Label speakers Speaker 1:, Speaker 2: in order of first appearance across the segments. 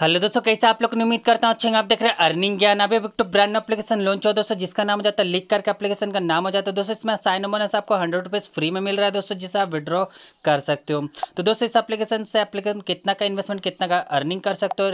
Speaker 1: hello दोस्तों कैसे आप लोग उम्मीद करता हूँ अच्छे आप देख रहे हैं अर्निंग ज्ञान अभी तो ब्रांड एप्लीकेशन लॉन्च हो दोस्तों जिसका नाम हो जाता है लिख करके एप्लीकेशन का नाम हो जाता है दोस्तों इसमें साइन बोनस आपको हंड्रेड रुपीज़ फ्री में मिल रहा है दोस्तों जिससे आप विड्रॉ कर सकते हो तो दोस्तों इस एप्लीकेशन से अपलीकेशन कितना का इन्वेस्टमेंट कितना का अर्निंग कर सकते हो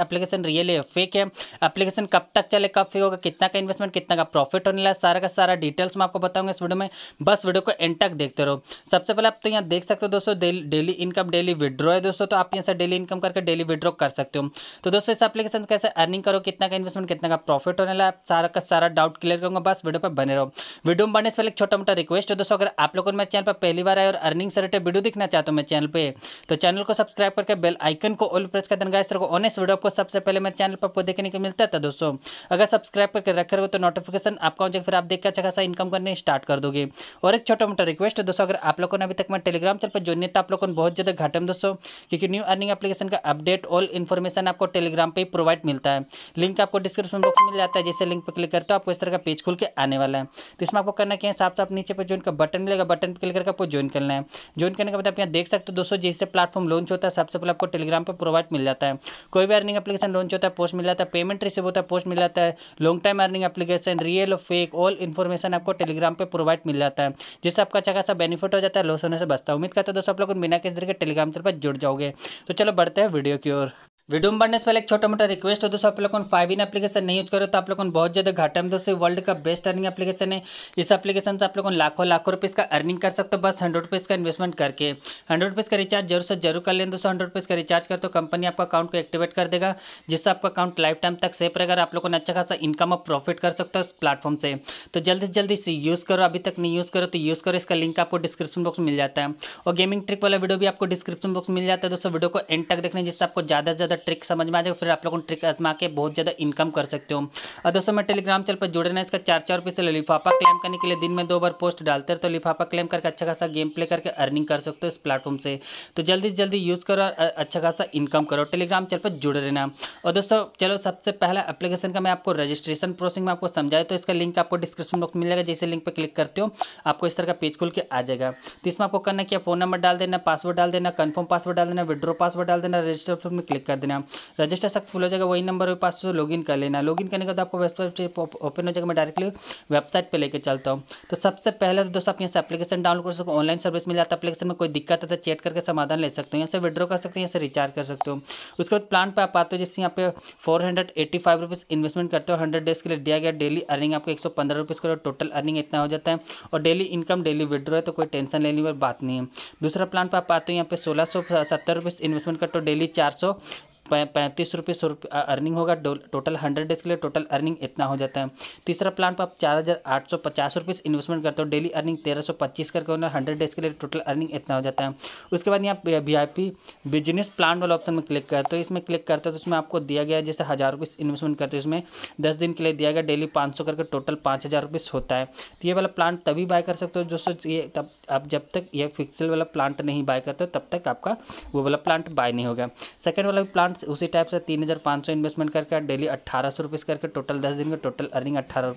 Speaker 1: एप्लीकेशन रियली फेक है अपलीकेशन कब तक चले कब फेक होगा कितना का इन्वेस्टमेंट कितना का प्रॉफिट होने लगा सारा का सारा डिटेल्स मैं आपको बताऊँगा इस वीडियो में बस वीडियो को एंड तक देखते रहो सबसे पहले आप तो यहाँ देख सकते हो दोस्तों डेली इनकम डेली विड्रॉ है दोस्तों तो आप यहाँ से डेली इनकम करके डेली विड्रॉ कर सकते हो तो दोस्तों इस एप्लीकेशन से कैसे अर्निंग करो कितना का इन्वेस्टमेंट कितना का प्रॉफिट होने लगा सारा का सारा डाउट क्लियर करूंगा बस वीडियो पर बने रहो वीडियो में बनने से पहले छोटा मोटा रिक्वेस्ट है दोस्तों अगर आप लोगों को मेरे चैनल पर पहली बार आए और अर्निंग से रिलेटेड वीडियो दिखना चाहता हूँ मेरे चैनल पर तो चैनल को सब्सक्राइब करके बेल आइकन को ऑल प्रेस कर देगा इस तरह को ऑनेस्ट वीडियो आपको सबसे पहले मेरे चैनल पर आपको देखने को मिलता था तो दोस्तों अगर सब्सक्राइब करके रखे हो तो नोटिफिकेशन आपका हो जाएगा फिर आप देख के अच्छा खासा इनकम करने स्टार्ट कर दोगे और एक छोटा मोटा रिक्वेस्ट है दोस्तों अगर आप लोगों ने अभी तक मैं टेलीग्राम चैनल पर जो नहीं था तो आप लोगों को बहुत ज़्यादा घाटम दोस्तों क्योंकि न्यू अर्निंग एप्लीकेशन का अपडेट ऑल इन्फॉर्मेशन इन्फॉर्मेशन आपको टेलीग्राम पे प्रोवाइड मिलता है लिंक आपको डिस्क्रिप्शन बॉक्स मिल जाता है जैसे लिंक पर क्लिक करते हो आपको इस तरह का पेज खुल के आने वाला है तो इसमें आपको करना क्या है साफ साफ नीचे पर ज्वाइन का बटन मिलेगा बटन पर क्लिक करके आपको ज्वाइन करना है ज्वाइन करने के बाद आप यहाँ देख सकते हो दोस्तों जैसे प्लेटफॉर्म लॉन्च होता है सबसे पहले आपको टेलीग्राम पर प्रोवाइड मिल जाता है कोई भी अर्निंग एप्लीकेशन लॉन्च होता है पोस्ट मिल जाता है पेमेंट रिसीव होता है पोस्ट मिल जाता है long time earning application real fake all information आपको टेलीग्राम पर प्रोवाइड मिल जाता है जिससे आपका अच्छा खासा बेनिफिट हो जाता है लॉस होने से बचता है उम्मीद करता है दोस्तों आप लोग बिना किसी तरह के टेलीग्राम पर जुड़ जाओगे तो चलो बढ़ते हैं वीडियो की ओर वीडियो में बढ़ने से पहले एक छोटा मोटा रिक्वेस्ट है दोस्तों आप लोगों फाइव इन एप्लीकेशन नहीं यूज करो तो आप लोगों बहुत ज्यादा घाटा में दोस्तों वर्ल्ड का बेस्ट अर्निंग एप्लीकेशन है इस एप्लीकेशन से आप लोगों लाखों लाखों रुपीज़ का अर्निंग कर सकते हो बस हंड्रेड रुपीज़ का इन्वेस्टमेंट करके हंड्रेड रुपीज़ का रिचार्ज जरूर से जरूर कर लें दोस्तों हंड्रेड रुपीज़ का रिचार्ज कर तो कंपनी आपका अकाउंट को एक्टिवेट कर देगा जिससे आपका अकाउंट लाइफ टाइम तक सेफ रहेगा आप लोगों ने अच्छा खासा इनकम और प्रॉफिट कर सकते हो उस प्लेटफॉर्म से तो जल्दी से जल्दी यूज़ करो अभी तक नहीं यूज़ करो तो यूज़ करो इसका लिंक आपको डिस्क्रिप्शन बॉक्स मिल जाता है और गेमिंग ट्रिक वाला वीडियो भी आपको डिस्क्रिप्शन बॉक्स मिल जाता है दोस्तों वीडियो को एंड तक देखने जिससे आपको ज़्यादा से ज़्यादा ट्रिक समझ में आ जाएगा फिर आप लोगों ट्रिक आजमा के बहुत ज़्यादा इनकम कर सकते हो और दोस्तों मैं टेलीग्राम चैनल पर जुड़े ना इसका चार चार रुपये से लिफाफा क्लेम करने के लिए दिन में दो बार पोस्ट डालते हैं तो लिफाफा क्लेम करके अच्छा खासा गेम प्ले करके अर्निंग कर सकते हो इस प्लेटफॉर्म से तो जल्दी से जल्दी यूज़ करो और अच्छा खासा इनकम करो टेलीग्राम चैनल पर जुड़े रहना और दोस्तों चलो सबसे पहला एप्लीकेशन का मैं आपको रजिस्ट्रेशन प्रोसेस में आपको समझाया तो इसका लिंक आपको डिस्क्रिप्शन बॉक्स मिलेगा जैसे लिंक पर क्लिक करते हो आपको इस तरह का पेज खुल के आ जाएगा तो इसमें आपको करना क्या फ़ोन नंबर डाल देना पासवर्ड डाल देना कन्फर्म पासवर्ड डाल देना विड्रो पासवर्ड डाल देना रजिस्टर में क्लिक कर देना लेना रजिस्टर सक्सेस हो जाएगा वही नंबर पर पास लॉगिन कर लेना लॉगिन करने के बाद आपको वेबसाइट ओपन हो जाएगा मैं डायरेक्टली वेबसाइट पर लेकर चलता हूँ तो सबसे पहले तो दोस्तों आप यहाँ से एप्लीकेशन डाउनलोड कर सकते हो ऑनलाइन सर्विस मिल जाता है एप्लीकेशन में कोई दिक्कत है तो चेक करके समाधान ले सकते हो यहाँ से विड्रॉ कर सकते हैं यहाँ से रिचार्ज कर सकते हो उसके बाद प्लान पर आप आते हो जिससे यहाँ पे four hundred eighty five rupees investment करते हो हंड्रेड डेज के लिए दिया गया डेली अर्निंग आपको एक सौ पंद्रह रुपीज़ का टोटल अर्निंग इतना हो जाता है और डेली इनकम डेली विड्रो है तो कोई टेंशन लेने वाली बात नहीं है दूसरा प्लान पर आप आते हो यहाँ पे सोलह सौ सत्तर रुपीज़ इन्वेस्टमेंट करते हो डेली चार सौ पैंतीस रुपये सौ रुपये अर्निंग होगा टोटल हंड्रेड डेज के लिए टोटल अर्निंग इतना हो जाता है तीसरा प्लान पर आप चार हज़ार आठ सौ पचास रुपये इन्वेस्टमेंट करते हो डेली अर्निंग तेरह सौ पच्चीस करके होना हंड्रेड डेज के लिए टोटल अर्निंग इतना हो जाता है उसके बाद यहाँ V I P business plan वाला ऑप्शन में क्लिक करते हो इसमें क्लिक करते हो तो उसमें आपको दिया गया जैसे हज़ार रुपये इन्वेस्टमेंट करते हो इसमें दस दिन के लिए दिया गया डेली पाँच सौ करके टोटल पाँच हज़ार रुपये होता है तो ये वाला प्लान तभी बाय कर सकते हो दोस्तों ये तब आप जब तक ये फिक्सल वाला प्लांट नहीं बाय करते हो तब तक आपका वो वाला प्लांट बाय नहीं होगा सेकेंड वाला प्लांट फ्रेंड्स उसी टाइप से तीन हज़ार पाँच सौ इन्वेस्टमेंट करके डेली अट्ठारह सौ रुपीज़ करके टोटल दस दिन का टोटल अर्निंग अट्ठारह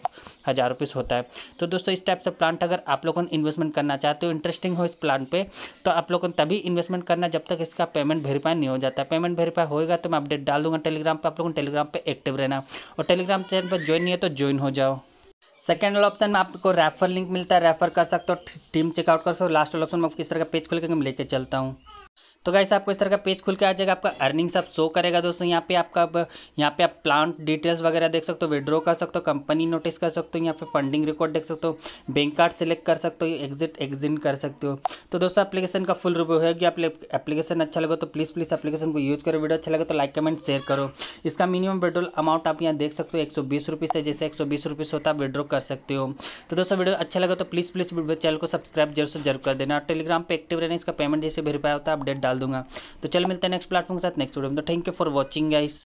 Speaker 1: हज़ार रुपीज़ होता है तो दोस्तों इस टाइप से प्लांट अगर आप लोगों ने इन्वेस्टमेंट करना चाहते हो इंटरेस्टिंग हो इस प्लांट पर तो आप लोगों तभी इन्वेस्टमेंट करना जब तक इसका पेमेंट वेरीफाई नहीं हो जाता पेमेंट वेरीफाई होगा तो मैं अपडेट डाल दूँगा टेलीग्राम पर आप लोगों टेलीग्राम पर एक्टिव रहना और टेलीग्राम चैनल पर ज्वाइन नहीं है तो ज्वाइन हो जाओ सेकेंड वाला ऑप्शन में आपको रेफर लिंक मिलता है रेफर कर सकते हो टीम चेकआउट कर सकते हो लास्ट वाला ऑप्शन में आप किस तरह का पेज खोल करके मैं लेके चलता हूँ तो गाइस आपको इस तरह का पेज खुल के आ जाएगा आपका अर्निंग सब शो करेगा दोस्तों यहाँ पे आपका अब यहाँ पे आप प्लांट डिटेल्स वगैरह देख सकते हो विड्रो कर सकते हो कंपनी नोटिस कर सकते हो यहाँ पे फंडिंग रिकॉर्ड देख सकते हो बैंक कार्ड सेलेक्ट कर सकते हो एग्जिट एग्जिट कर सकते हो तो दोस्तों एप्लीकेशन का फुल रिव्यू है कि आप एप्लीकेशन अच्छा लगे तो प्लीज़ प्लीज़ एप्लीकेशन को यूज़ करो वीडियो अच्छा लगे तो लाइक कमेंट शेयर करो इसका मिनिमम विड्रोल अमाउंट आप यहाँ देख सकते हो एक सौ बीस जैसे एक सौ बीस होता है विड्रो कर सकते हो तो दोस्तों वीडियो अच्छा लगे तो प्लीज़ प्लीज़ चैनल को सब्सक्राइब जरूर से जरूर कर देना और टेलीग्राम पर एक्टिव रहना इसका पेमेंट जैसे वेरीफाई होता है अपडेट डाल दूंगा तो चल मिलते हैं नेक्स्ट प्लेटफॉर्म के साथ नेक्स्ट वीडियो में तो thank you for watching guys